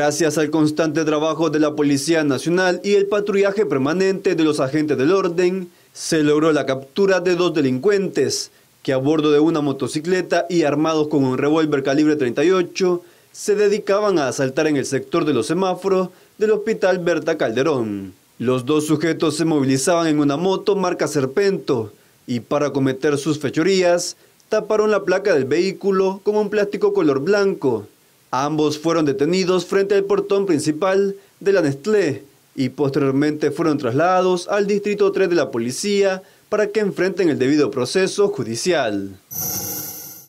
Gracias al constante trabajo de la Policía Nacional y el patrullaje permanente de los agentes del orden, se logró la captura de dos delincuentes que a bordo de una motocicleta y armados con un revólver calibre 38 se dedicaban a asaltar en el sector de los semáforos del Hospital Berta Calderón. Los dos sujetos se movilizaban en una moto marca Serpento y para cometer sus fechorías taparon la placa del vehículo con un plástico color blanco Ambos fueron detenidos frente al portón principal de la Nestlé y posteriormente fueron trasladados al Distrito 3 de la Policía para que enfrenten el debido proceso judicial.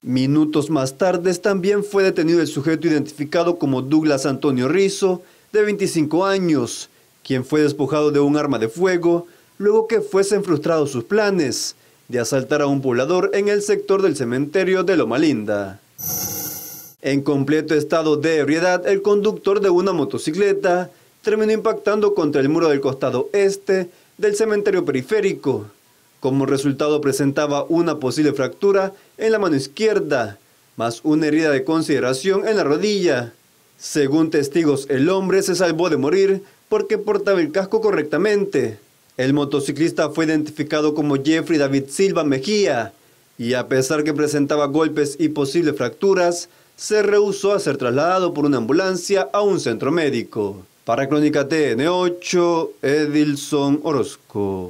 Minutos más tarde también fue detenido el sujeto identificado como Douglas Antonio Rizo, de 25 años, quien fue despojado de un arma de fuego luego que fuesen frustrados sus planes de asaltar a un poblador en el sector del cementerio de Loma Linda. En completo estado de ebriedad, el conductor de una motocicleta terminó impactando contra el muro del costado este del cementerio periférico. Como resultado presentaba una posible fractura en la mano izquierda, más una herida de consideración en la rodilla. Según testigos, el hombre se salvó de morir porque portaba el casco correctamente. El motociclista fue identificado como Jeffrey David Silva Mejía y a pesar que presentaba golpes y posibles fracturas, se rehusó a ser trasladado por una ambulancia a un centro médico. Para Crónica TN8, Edilson Orozco.